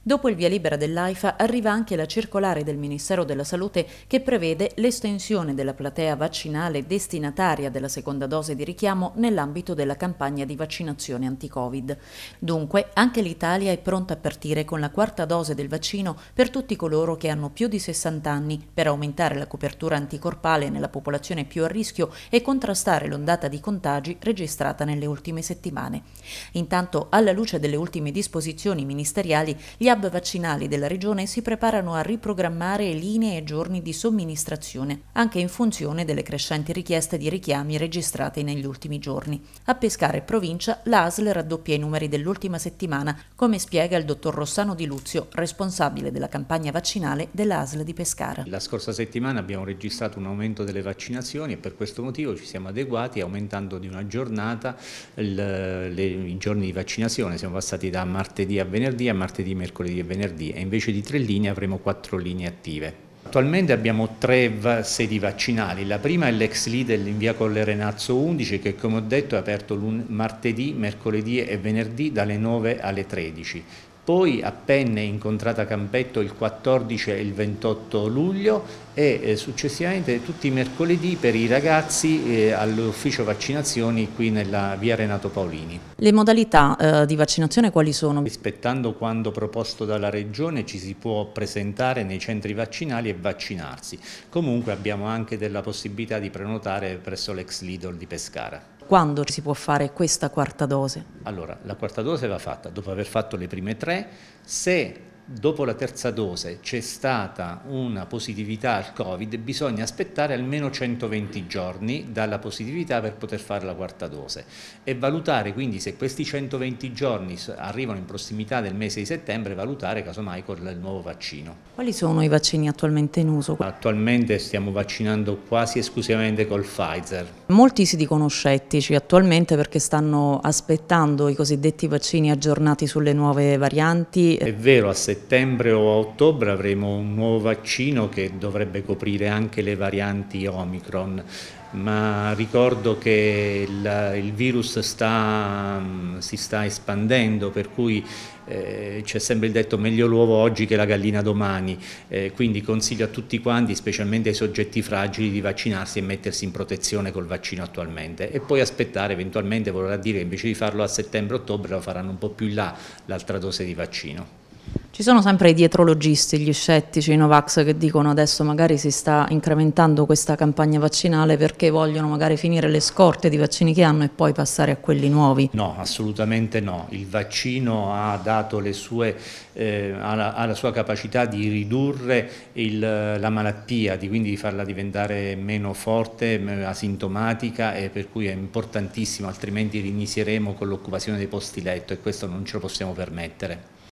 Dopo il via libera dell'AIFA arriva anche la circolare del Ministero della Salute che prevede l'estensione della platea vaccinale destinataria della seconda dose di richiamo nell'ambito della campagna di vaccinazione anti-Covid. Dunque, anche l'Italia è pronta a partire con la quarta dose del vaccino per tutti coloro che hanno più di 60 anni per aumentare la copertura anticorpale nella popolazione più a rischio e contrastare l'ondata di contagi registrata nelle ultime settimane. Intanto, alla luce delle ultime disposizioni ministeriali, gli hub vaccinali della regione si preparano a riprogrammare linee e giorni di somministrazione, anche in funzione delle crescenti richieste di richiami registrate negli ultimi giorni. A Pescare e provincia l'ASL raddoppia i numeri dell'ultima settimana, come spiega il dottor Rossano Di Luzio, responsabile della campagna vaccinale dell'ASL di Pescara. La scorsa settimana abbiamo registrato un aumento delle vaccinazioni e per questo motivo ci siamo adeguati aumentando di una giornata il, le, i giorni di vaccinazione. Siamo passati da martedì a venerdì a martedì mercoledì mercoledì e venerdì e invece di tre linee avremo quattro linee attive. Attualmente abbiamo tre sedi vaccinali, la prima è l'ex leader in via Colle Renazzo 11 che come ho detto è aperto martedì, mercoledì e venerdì dalle 9 alle 13, poi a Penne incontrata Campetto il 14 e il 28 luglio e eh, successivamente tutti i mercoledì per i ragazzi eh, all'ufficio vaccinazioni qui nella via Renato Paolini. Le modalità eh, di vaccinazione quali sono? Rispettando quando proposto dalla Regione ci si può presentare nei centri vaccinali e vaccinarsi. Comunque abbiamo anche della possibilità di prenotare presso l'ex Lidl di Pescara. Quando si può fare questa quarta dose? Allora, la quarta dose va fatta dopo aver fatto le prime tre. Se dopo la terza dose c'è stata una positività al Covid, bisogna aspettare almeno 120 giorni dalla positività per poter fare la quarta dose e valutare quindi se questi 120 giorni arrivano in prossimità del mese di settembre, valutare casomai con il nuovo vaccino. Quali sono i vaccini attualmente in uso? Attualmente stiamo vaccinando quasi esclusivamente col Pfizer Molti si dicono scettici attualmente perché stanno aspettando i cosiddetti vaccini aggiornati sulle nuove varianti. È vero, a settembre o a ottobre avremo un nuovo vaccino che dovrebbe coprire anche le varianti Omicron ma ricordo che il, il virus sta, mm, si sta espandendo, per cui eh, c'è sempre il detto meglio l'uovo oggi che la gallina domani, eh, quindi consiglio a tutti quanti, specialmente ai soggetti fragili, di vaccinarsi e mettersi in protezione col vaccino attualmente e poi aspettare eventualmente, vorrà dire che invece di farlo a settembre-ottobre lo faranno un po' più in là l'altra dose di vaccino. Ci sono sempre i dietrologisti, gli scettici, i Novax che dicono adesso magari si sta incrementando questa campagna vaccinale perché vogliono magari finire le scorte di vaccini che hanno e poi passare a quelli nuovi. No, assolutamente no. Il vaccino ha dato le sue, eh, ha la, sua capacità di ridurre il, la malattia, di quindi di farla diventare meno forte, asintomatica e per cui è importantissimo, altrimenti rinizieremo con l'occupazione dei posti letto e questo non ce lo possiamo permettere.